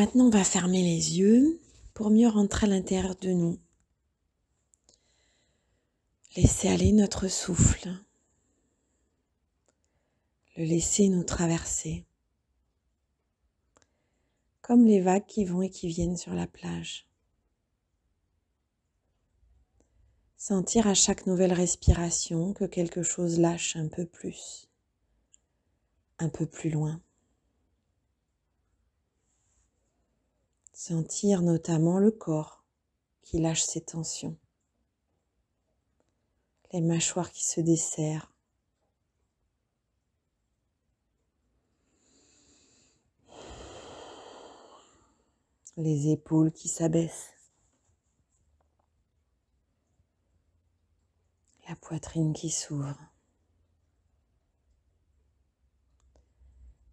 maintenant, on va fermer les yeux pour mieux rentrer à l'intérieur de nous. Laisser aller notre souffle. Le laisser nous traverser. Comme les vagues qui vont et qui viennent sur la plage. Sentir à chaque nouvelle respiration que quelque chose lâche un peu plus, un peu plus loin. Sentir notamment le corps qui lâche ses tensions, les mâchoires qui se desserrent. les épaules qui s'abaissent, la poitrine qui s'ouvre.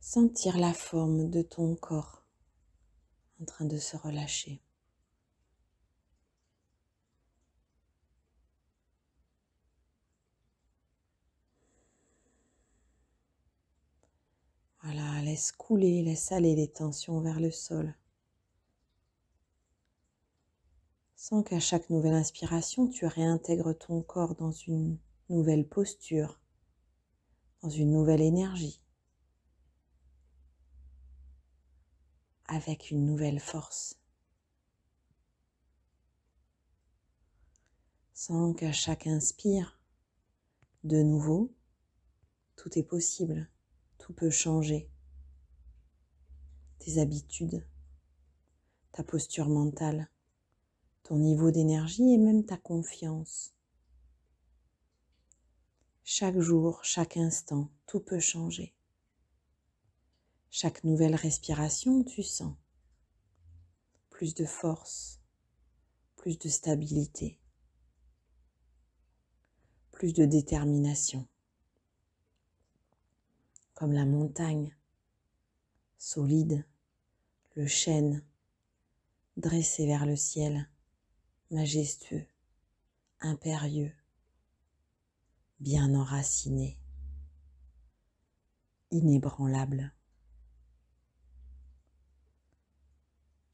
Sentir la forme de ton corps en train de se relâcher. Voilà, laisse couler, laisse aller les tensions vers le sol. Sans qu'à chaque nouvelle inspiration, tu réintègres ton corps dans une nouvelle posture, dans une nouvelle énergie. avec une nouvelle force. Sans qu'à chaque inspire, de nouveau, tout est possible, tout peut changer. Tes habitudes, ta posture mentale, ton niveau d'énergie et même ta confiance. Chaque jour, chaque instant, tout peut changer. Chaque nouvelle respiration, tu sens plus de force, plus de stabilité, plus de détermination, comme la montagne, solide, le chêne, dressé vers le ciel, majestueux, impérieux, bien enraciné, inébranlable.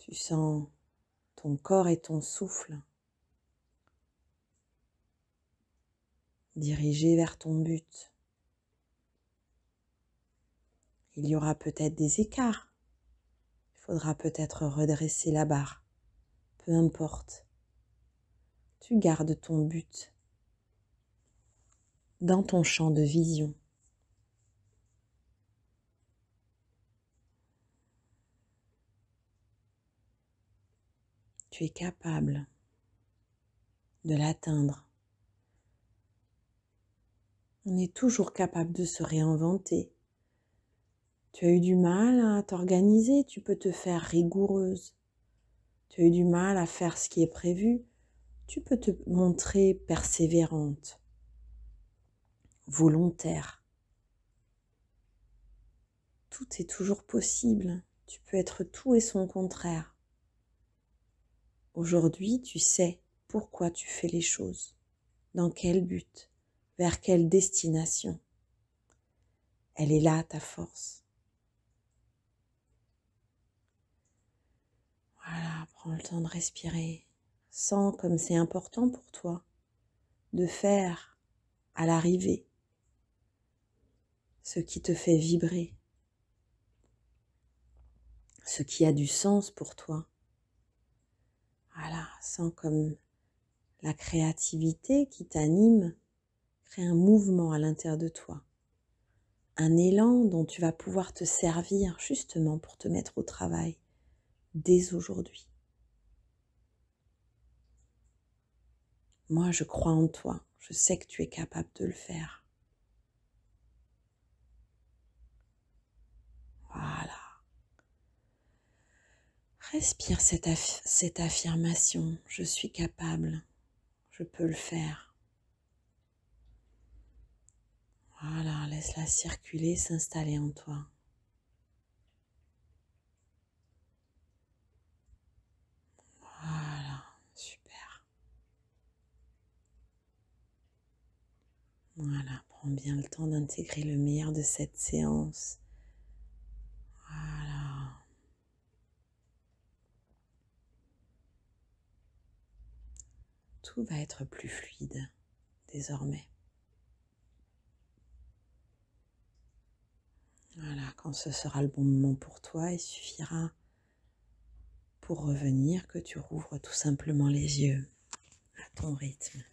Tu sens ton corps et ton souffle dirigés vers ton but. Il y aura peut-être des écarts. Il faudra peut-être redresser la barre. Peu importe. Tu gardes ton but dans ton champ de vision. tu es capable de l'atteindre. On est toujours capable de se réinventer. Tu as eu du mal à t'organiser, tu peux te faire rigoureuse. Tu as eu du mal à faire ce qui est prévu, tu peux te montrer persévérante, volontaire. Tout est toujours possible, tu peux être tout et son contraire. Aujourd'hui, tu sais pourquoi tu fais les choses, dans quel but, vers quelle destination. Elle est là, ta force. Voilà, prends le temps de respirer. Sens comme c'est important pour toi de faire à l'arrivée ce qui te fait vibrer, ce qui a du sens pour toi. Voilà, sens comme la créativité qui t'anime crée un mouvement à l'intérieur de toi, un élan dont tu vas pouvoir te servir justement pour te mettre au travail dès aujourd'hui. Moi, je crois en toi, je sais que tu es capable de le faire. Respire cette, affirmation. Je suis capable. Je peux le faire. Voilà, laisse-la circuler, s'installer en toi. Voilà, super. Voilà, prends bien le temps d'intégrer le meilleur de cette séance Tout va être plus fluide désormais. Voilà, quand ce sera le bon moment pour toi, il suffira pour revenir que tu rouvres tout simplement les yeux à ton rythme.